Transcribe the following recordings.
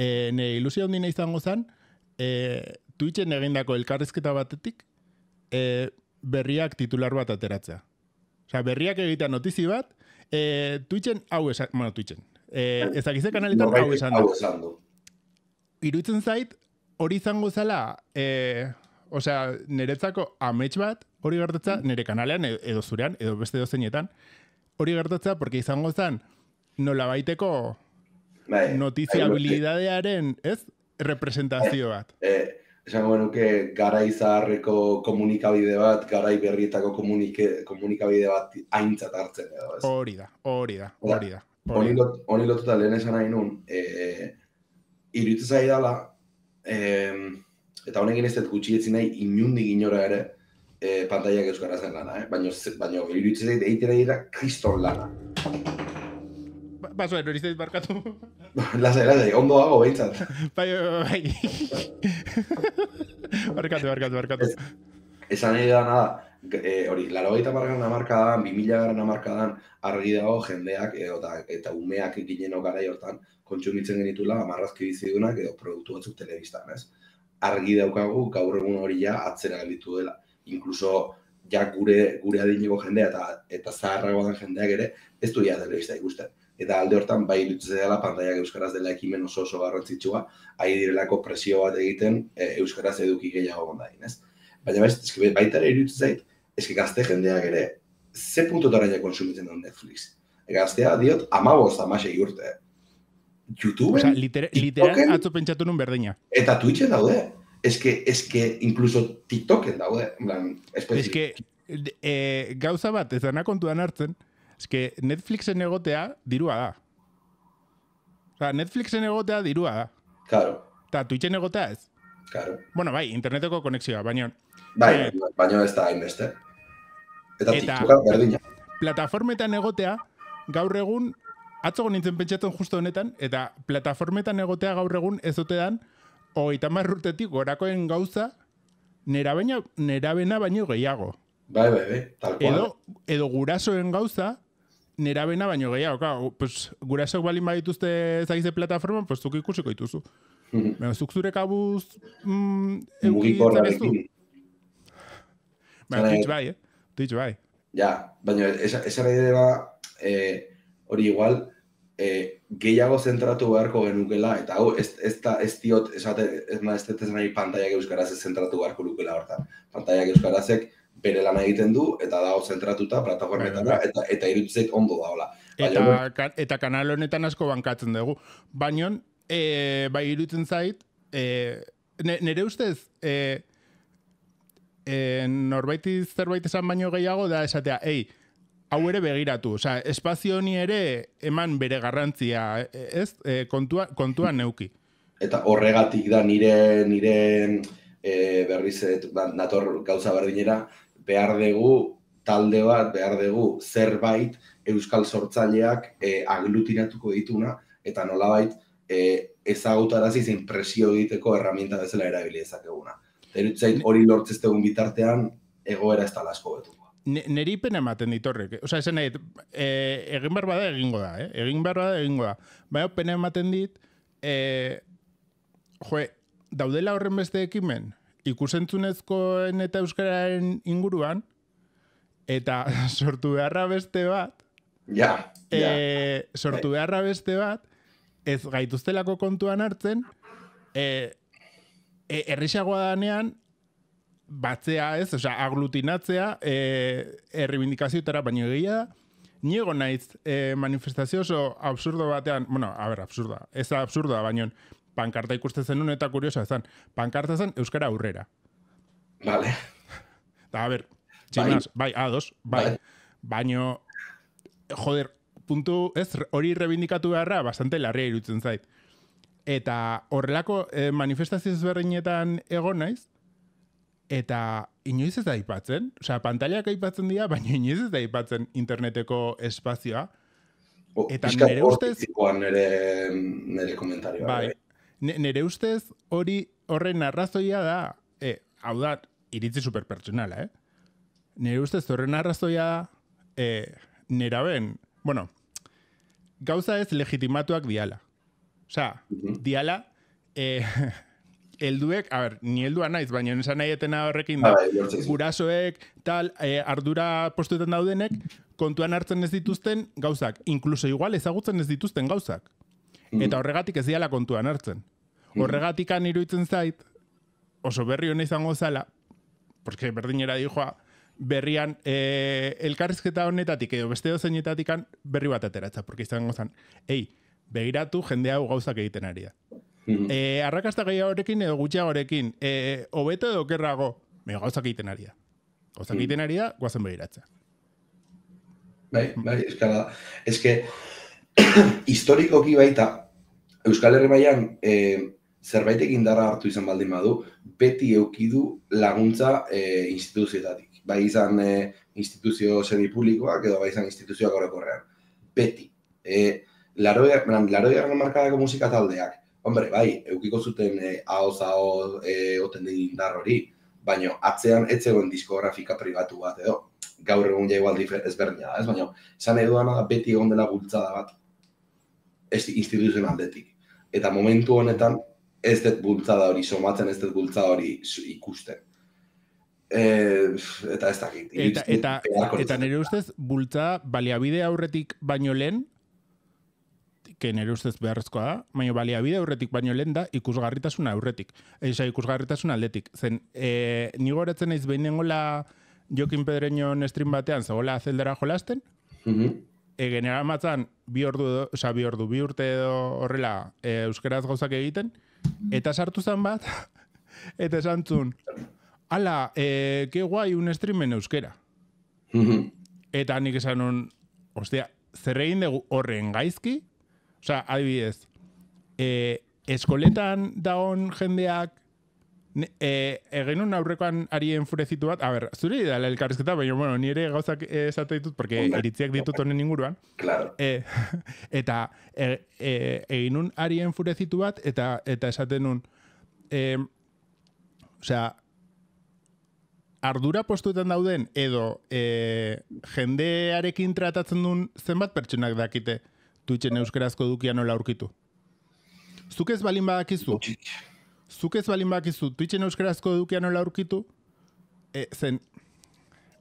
e, ne ilusia hundi nahi zango zen, e, Twitchen egindako elkarrizketa batetik e, berriak titular bat ateratzea. Osa, berriak egitea notizi bat, e, Twitchen hau esan, bueno, Twitchen, e, kanaletan no, hau esan du. Iruitzen zait, hori izango zela, e, osea, niretzako amets bat, hori gertatza, mm. nire kanalean, e, edo zurean, edo beste dozenetan, hori gertatza, porque izango zen, nola baiteko, bai, notiziabilidadearen, ez, representazio bat. E, eh, eh, esango nuke, gara izaharreko komunikabide bat, garai iberrietako komunike, komunikabide bat aintzat hartzen edo, ez? Hori da, hori da, hori da. Honi lotuta lehen esan nahi nun, e, eh, eta honekin ez dut gutxi nahi inundik inora ere, e, pantaiak euskara lana, eh? baina baino, iruditzen zait, eitera dira kriston lana. Bazo ba, eroriz barkatu. La zera de ondo hago beintzat. Bai, bai. bai, bai. Barkatu, barkatu, barkatu. Esa ni nada. Eh, hori, la gaita marka da marka da, 2000 marka argi dago jendeak edo eta umeak ginen okarai hortan kontsumitzen genitula amarrazki bizidunak edo produktu batzuk telebistan, ez? Argi daukagu gaur egun hori atzera gelditu dela. Incluso ja gure gure adineko jendea eta eta zaharragoan jendeak ere ez du ja telebista ikusten eta alde hortan bai irutze dela pantailak euskaraz dela ekimen oso oso garrantzitsua, ari direlako presio bat egiten e, euskaraz eduki gehiago gondain, ez? Baina best, eske bai, baita ere irutze zait, eske gazte jendeak ere ze puntu taraia konsumitzen da Netflix. gaztea diot 15, 16 urte. YouTube, o sea, liter literal atzo pentsatu nun berdina. Eta Twitch daude. Eske eske incluso TikTok daude, en plan, Eske eh, gauza bat ez dana kontuan hartzen, Ez que Netflixen egotea dirua da. Netflixen egotea dirua da. Claro. Ta Twitchen egotea ez. Claro. Bueno, bai, interneteko konexioa, baino... Bai, eh, baina ez da hainbeste. Eta, eta berdina. Plataformetan egotea, gaur egun, atzogon nintzen pentsatzen justo honetan, eta plataformetan egotea gaur egun ez dute dan, hogeita marrurtetik gorakoen gauza, nera, baina, baino gehiago. Bai, bai, bai, tal Edo, edo gurasoen gauza, nera bena baino gehiago, ka, pues, gura esok balin badituzte ezagize plataforma, pues, zuk ikusiko dituzu. Mm -hmm. zuk zure kabuz... Mm, Mugikorra bekin. Baina, Zanai... bai, eh? bai. Ja, baina, esa, esa bai eh, hori igual, eh, gehiago zentratu beharko genukela, eta hau, ez, ez, da, ez diot, esate, ez, ez, ez, ez, ez, ez, ez, ez, ez, ez, bere lana egiten du eta dago zentratuta plataformetan da bai, bai. eta eta irutzek ondo da hola. Eta eta kanal honetan asko bankatzen dugu. Baino eh bai irutzen zait e, nere ustez e, e, norbaiti zerbait esan baino gehiago da esatea, ei, hau ere begiratu, osea, espazio honi ere eman bere garrantzia, e, ez? E, kontua, kontuan neuki. Eta horregatik da nire nire e, berriz, e, ba, nator gauza berdinera, behar dugu talde bat, behar dugu zerbait euskal sortzaileak e, aglutinatuko dituna, eta nolabait e, ezagutarazi presio egiteko erramienta bezala erabili ezakeguna. Zerutzein hori lortzeztegun bitartean egoera ez talasko betu. Neri ematen ditorrek. Osa, esan nahi, e, egin behar bada egingo da, eh? egin behar bada egingo da. Baina, pene ematen dit, e, jo, daudela horren beste ekimen, ikusentzunezkoen eta euskararen inguruan, eta sortu beharra beste bat, ja, e, sortu eh. beharra beste bat, ez gaituztelako kontuan hartzen, eh, e, e, danean, batzea ez, oza, aglutinatzea, e, erribindikazioetara baino egia da, Niego naiz eh, manifestazio oso absurdo batean, bueno, a ber, absurda, ez da absurda, baino, pankarta ikusten zenun eta kuriosa izan pankarta zen Euskara aurrera. Vale. Da, a ber, txinaz, bai, bai ados, bai. bai. Baino, joder, puntu, ez, hori rebindikatu beharra, bastante larria irutzen zait. Eta horrelako eh, manifestazio ezberdinetan egon naiz, eta inoiz ez da ipatzen, osea, pantaliak aipatzen dira, baina inoiz ez da ipatzen interneteko espazioa. Oh, eta o, nere ustez... nere, komentarioa. bai. bai nere ustez hori horren arrazoia da, eh, hau da, iritzi superpertsonala, eh? Nere ustez horren arrazoia da, e, eh, nera ben, bueno, gauza ez legitimatuak diala. Osa, mhm. diala, eh, elduek, a ber, ni eldua naiz, baina nesan nahi etena horrekin da, bai, gurasoek, tal, eh, ardura postuetan daudenek, kontuan hartzen ez dituzten gauzak, inkluso igual ezagutzen ez dituzten gauzak. Mm. Eta horregatik ez diala kontuan hartzen. Mm. Horregatik han iruditzen zait, oso berri hona izango zala, porque berdinera dijoa, berrian e, elkarrizketa honetatik edo beste dozeinetatik berri bat ateratza, porque izango zan, ei, begiratu jende hau gauzak egiten ari da. E, arrakasta edo gutxia e, eh, obeto edo kerrago, me gauzak egiten ari da. Gauzak mm. egiten ari da, guazen begiratza. Bai, bai, eskala, eske, historikoki baita, Euskal Herri baian e, eh, zerbait egin hartu izan baldin badu, beti eukidu laguntza e, instituzioetatik. Bai izan e, instituzio semipublikoak edo bai izan instituzioak horrek horrean. Beti. E, Laroi harren markadako musika taldeak, hombre, bai, eukiko zuten e, ahoz hau e, oten hori, baina atzean ez zegoen diskografika pribatu bat edo, gaur egun jai baldi ezberdina da, ez baina, zan edo da beti egon dela bultzada bat, ez instituzioen aldetik. Eta momentu honetan, ez dut bultzada hori somatzen, ez dut bultzada hori ikusten. E, eta ez dakit. Eta, eta, eta, nire ustez, bultza baliabide aurretik baino lehen, que nire ustez beharrezkoa da, baino baliabide aurretik baino lehen da ikusgarritasuna aurretik. Eta ikusgarritasuna aldetik. Zen, e, nigo horretzen ez behin Jokin Pedreño streamen batean, zegoela zeldera jolasten, mm e, general matzan bi ordu, edo, oza, bi ordu, bi urte edo horrela e, euskeraz gauzak egiten, eta sartu zen bat, eta esan zun, ala, e, ke guai un streamen euskera. Mhm. eta nik esan un, ostia, zer egin horren gaizki, oza, adibidez, e, eskoletan daon jendeak e, egin eh, un aurrekoan ari furezitu bat, a ber, zuri da elkarrizketa, baina, bueno, nire gauzak eh, esate ditut, porque iritziak ditut honen inguruan. Claro. E, eta e, e egin un ari enfurezitu bat, eta eta esaten un, e, ardura postuetan dauden, edo e, jendearekin tratatzen duen zenbat pertsonak dakite Twitchen euskarazko dukia nola aurkitu. Zuk ez balin badakizu? zuk ez balin bakizu, Twitchen euskarazko edukia nola aurkitu, e, zen,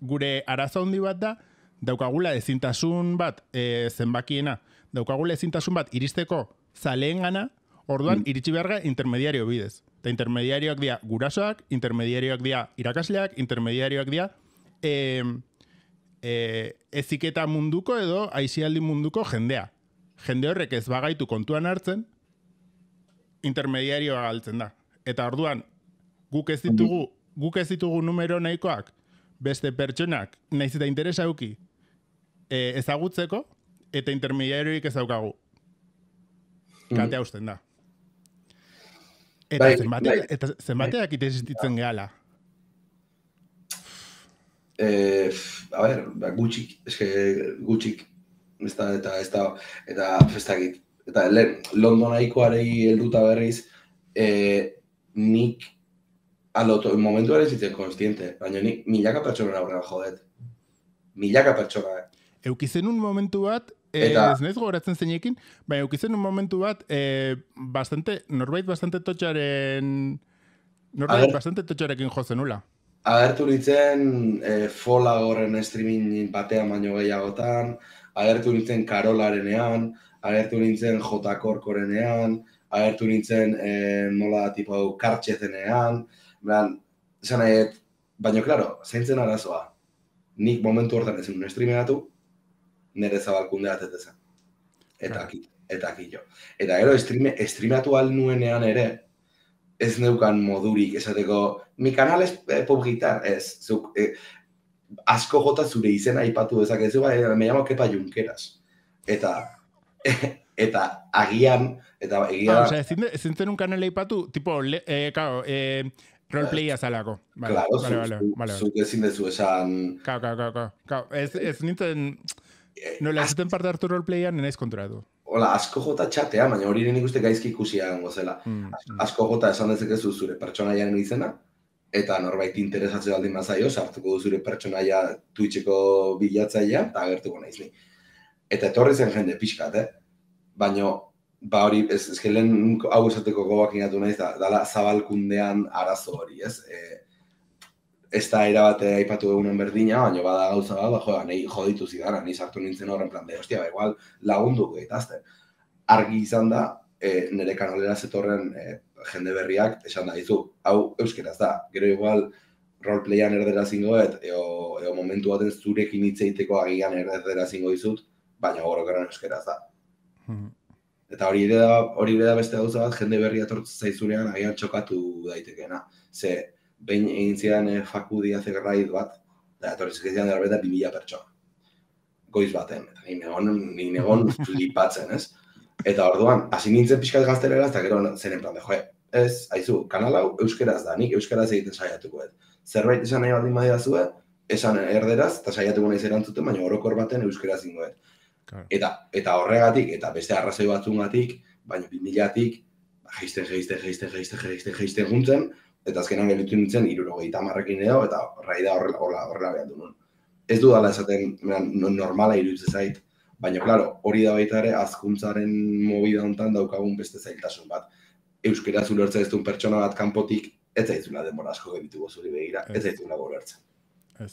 gure araza handi bat da, daukagula ezintasun bat, e, zenbakiena, daukagula ezintasun bat, iristeko zaleen gana, orduan, mm. iritsi beharga intermediario bidez. Eta intermediarioak dira gurasoak, intermediarioak dira irakasleak, intermediarioak dira e, e, eziketa munduko edo aizialdi munduko jendea. Jende horrek ez bagaitu kontuan hartzen, intermediarioa galtzen da. Eta orduan guk ez ditugu guk ez ditugu numero nahikoak beste pertsonak naiz eta interesa eduki e, ezagutzeko eta intermediarioik ez daukagu. Mhm. Kate austen da. Eta bai, zenbate bai. bai. gehala. Eh, a ber, ba, gutxik, eske gutxik, ez da, eta ez eta festakit eta lehen, London aikoarei helduta berriz, eh, nik aloto, en momentu ere zitzen konstiente, baina nik milaka pertsonen aurrean jodet. Milaka pertsona, eh. Eukizen un momentu bat, Eh, eta... Ez nahiz gogoratzen zein ekin, baina eukizen un momentu bat, eh, bastante, norbait bastante totxaren, norbait bastante totxarekin jozen nula. Agertu nintzen, eh, fola horren streaming batean baino gehiagotan, agertu nintzen karolarenean, agertu nintzen J. Korkorenean, agertu nintzen e, nola tipo kartxezenean, esan nahi, baina, klaro, zeintzen arazoa, nik momentu hortan ezin un streamenatu, nire zabalkunde atetezen. Eta aki, eta aki jo. Eta gero, streame, streamatu nuenean ere, ez neukan modurik, esateko, mi kanal ez eh, pop ez, zuk, eh, asko jota zure izena aipatu dezakezu, bai, me llamo Kepa Eta, eta agian, eta egia... Ah, o un canal tipo, le, eh, claro, eh, roleplay eh, azalako. Vale, vale, vale, su, vale, ezin dezu esan... Claro, claro, claro, Ez, nintzen... Eh, nola, ez parte hartu roleplayan, nena izkontura du. Hola, asko jota chatea, baina hori nik ikuste gaizki ikusi zela. Mm, mm, asko jota esan dezakezu zure pertsonaiaren izena, eta norbait interesatzen aldi mazai, sartuko zure pertsonaia Twitcheko bilatzailea eta agertuko naiz eta etorri zen jende pixkat, eh? Baina, ba hori, ez, ez hau esateko gobak inatu nahiz, da, dala zabalkundean arazo hori, ez? E, ez da erabate aipatu egunen berdina, baina bada gauza bat, ba, jo, nahi joditu zidara, nahi sartu nintzen horren plan, de, hostia, ba, igual lagundu gaitazte. Argi izan da, e, nire kanalera zetorren e, jende berriak, esan da, izu, hau euskeraz da, gero igual, roleplayan erdera zingoet, eo, eo momentu baten zurekin hitz agian erdera zingo baina orokorren euskera da. Hmm. Eta hori ere da, hori ere da beste gauza bat jende berri etortzen zaizunean agian txokatu daitekeena. Ze behin egin zidan eh, fakudia zerrait bat, da etorri zizkizian dara beta bimila Goiz baten, eta egon, negon, egon ez? Eta orduan, hasi nintzen pixkat gaztelera, eta gero zen enplan, joe, ez, aizu, kanal hau euskeraz da, nik euskeraz egiten saiatuko, ez? Zerbait esan nahi baldin badia zuen, esan erderaz, eta saiatuko nahi zerantzuten, baina orokor baten euskeraz ingoet. Eta, eta horregatik, eta beste arrazoi batzungatik, baina bimilatik, geizte, ba, geizte, geizte, geizte, geizte, geizte juntzen, eta azkenan gelitu nintzen, iruro gehieta edo, eta raida horrela, horrela, horrela Ez du dala esaten, normala iruditzen zait, baina, klaro, hori da baita ere, azkuntzaren mobida honetan daukagun beste zailtasun bat. Euskera zulertzen ez duen pertsona bat kanpotik, ez zaitzuna denbora asko gebitu gozuri begira, ez zaitzuna gobertzen. Ez.